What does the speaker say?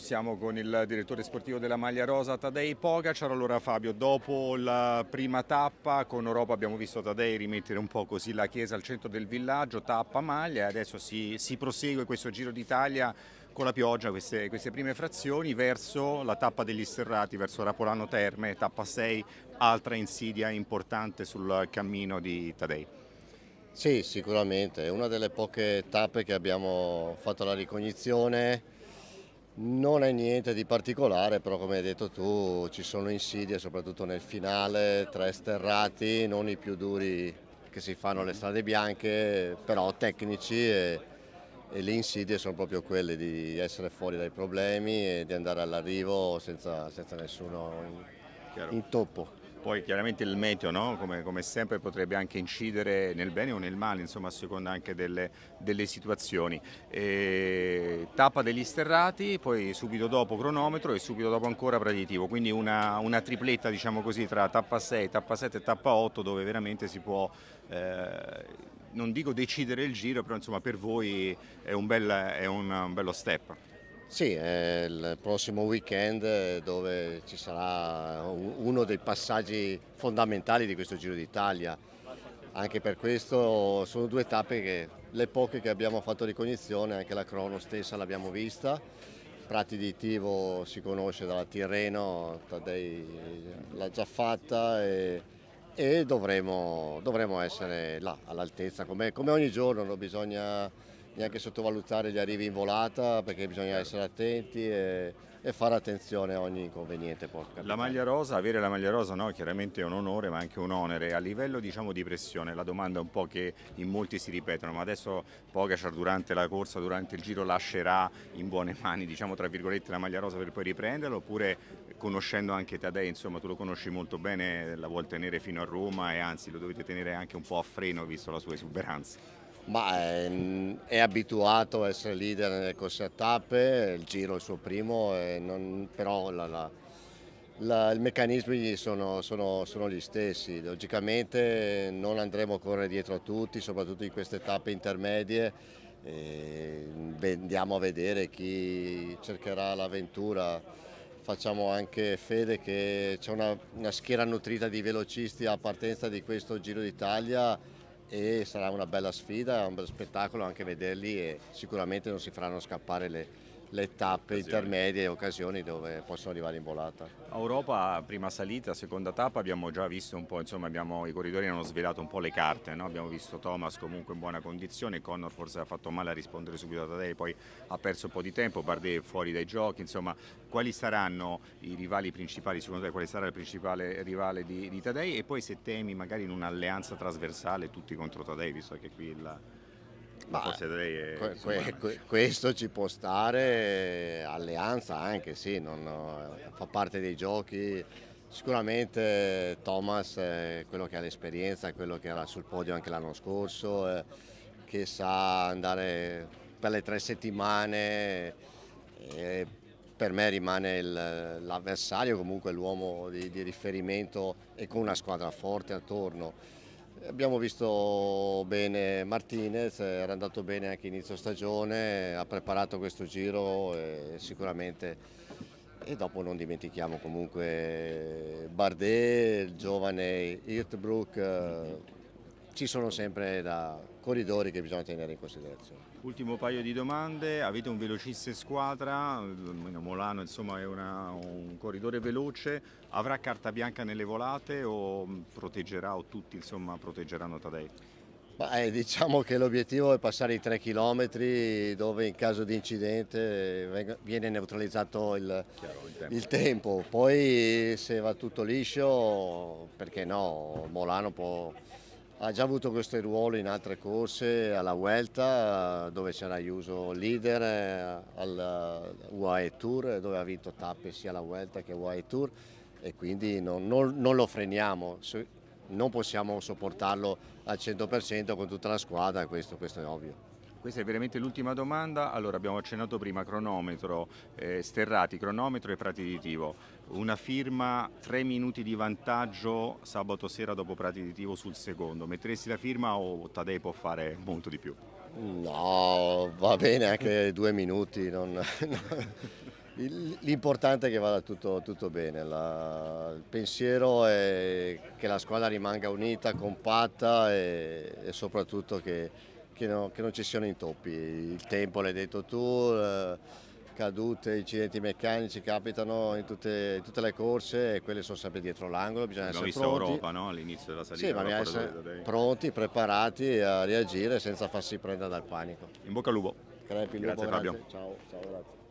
Siamo con il direttore sportivo della Maglia Rosa Tadei Pogacar, allora Fabio dopo la prima tappa con Europa abbiamo visto Tadei rimettere un po' così la chiesa al centro del villaggio, tappa maglia e adesso si, si, prosegue questo Giro d'Italia con la pioggia, queste, queste, prime frazioni verso la tappa degli Sterrati, verso Rapolano Terme, tappa 6, altra insidia importante sul cammino di Tadei. Sì, sicuramente, è una delle poche tappe che abbiamo fatto la ricognizione non è niente di particolare, però come hai detto tu ci sono insidie, soprattutto nel finale, tre sterrati, non i più duri che si fanno le strade bianche, però tecnici e, e le insidie sono proprio quelle di essere fuori dai problemi e di andare all'arrivo senza, senza nessuno in, in toppo. Poi chiaramente il meteo, no? come, come, sempre, potrebbe anche incidere nel bene o nel male, insomma, a seconda anche delle, delle situazioni. E, tappa degli sterrati, poi subito dopo cronometro e subito dopo ancora preditivo, quindi una, una tripletta diciamo così, tra tappa 6, tappa 7 e tappa 8 dove veramente si può... Eh, non dico decidere il giro, però insomma per voi è un, bel, è un, un bello step. Sì, è il prossimo weekend eh, dove ci sarà uno dei passaggi fondamentali di questo Giro d'Italia. Anche per questo sono due tappe che le poche che abbiamo fatto ricognizione, anche la crono stessa l'abbiamo vista. Prati di Tivo si conosce dalla Tirreno, Taddei l'ha già fatta e, e dovremo, dovremo, essere là all'altezza, come, come ogni giorno, bisogna neanche sottovalutare gli arrivi in volata perché bisogna essere attenti e, e fare attenzione a ogni inconveniente. La maglia rosa, avere la maglia rosa no, chiaramente è un onore ma anche un onere. A livello diciamo, di pressione, la domanda un po' che in molti si ripetono, ma adesso Pogacar durante la corsa, durante il giro lascerà in buone mani diciamo, tra virgolette, la maglia rosa per poi riprenderla oppure conoscendo anche Tadei, insomma tu lo conosci molto bene, la vuol tenere fino a Roma e anzi lo dovete tenere anche un po' a freno visto la sua esuberanza. Ma è, ehm, è, abituato a essere leader nelle corse a tappe, il giro è il suo primo, non, però la, la, la, i meccanismi sono, sono, sono, gli stessi. Logicamente non andremo a correre dietro a tutti, soprattutto in queste tappe intermedie. E andiamo a vedere chi cercherà l'avventura. Facciamo anche fede che c'è una, una schiera nutrita di velocisti a partenza di questo Giro d'Italia e sarà una bella sfida, un bel spettacolo anche vederli e sicuramente non si faranno scappare le, le tappe occasioni. intermedie e occasioni dove possono arrivare in volata. Europa, prima salita, seconda tappa, abbiamo già visto un po', insomma abbiamo, i corridori hanno svelato un po' le carte, no? abbiamo visto Thomas comunque in buona condizione, Connor forse ha fatto male a rispondere subito da lei, poi ha perso un po' di tempo, Bardet fuori dai giochi, insomma quali saranno i rivali principali, secondo te quale sarà il principale rivale di, di Tadei e poi se temi magari in un'alleanza trasversale tutti contro Tadei, visto che qui il ma forse lei è, que, que, questo ci può stare, Alleanza anche sì, non, fa parte dei giochi. Sicuramente Thomas, quello che ha l'esperienza, quello che era sul podio anche l'anno scorso, eh, che sa andare per le tre settimane, per me rimane l'avversario, comunque l'uomo di, di riferimento e con una squadra forte attorno Abbiamo visto bene Martinez, era andato bene anche inizio stagione, ha preparato questo giro e sicuramente e dopo non dimentichiamo comunque Bardet, il giovane Hirtbrook ci sono sempre da corridori che bisogna tenere in considerazione. Ultimo paio di domande, avete un velocista squadra, Molano insomma, è una, un corridore veloce, avrà carta bianca nelle volate o proteggerà o tutti insomma, proteggeranno Tadei? Beh, diciamo che l'obiettivo è passare i 3 km dove in caso di incidente viene neutralizzato il, Chiaro, il, tempo. il, tempo. Poi se va tutto liscio, perché no, Molano può ha già avuto questo ruolo in altre corse, alla Vuelta dove c'era Iuso leader, eh, al UAE Tour dove ha vinto tappe sia alla Vuelta che UAE Tour e quindi non, non, non lo freniamo, non possiamo sopportarlo al 100% con tutta la squadra, questo, questo è ovvio. Questa è veramente l'ultima domanda, allora abbiamo accennato prima cronometro, eh, sterrati, cronometro e prati di aditivo. Una firma, tre minuti di vantaggio sabato sera dopo prati di aditivo sul secondo, metteresti la firma o Tadei può fare molto di più? No, va bene anche due minuti, non, L'importante è che vada tutto, tutto bene, la, il pensiero è che la squadra rimanga unita, compatta e, e soprattutto che, che, no, che non ci siano intoppi, il tempo l'hai detto tu, eh, cadute, incidenti meccanici capitano in tutte, in tutte, le corse e quelle sono sempre dietro l'angolo, bisogna Abbiamo essere pronti. Europa no? all'inizio della salita. Sì, ma bisogna essere pronti, preparati a reagire senza farsi prendere dal panico. In bocca al lupo. Crepi, grazie lupo, Fabio. Grazie. Ciao, ciao, grazie.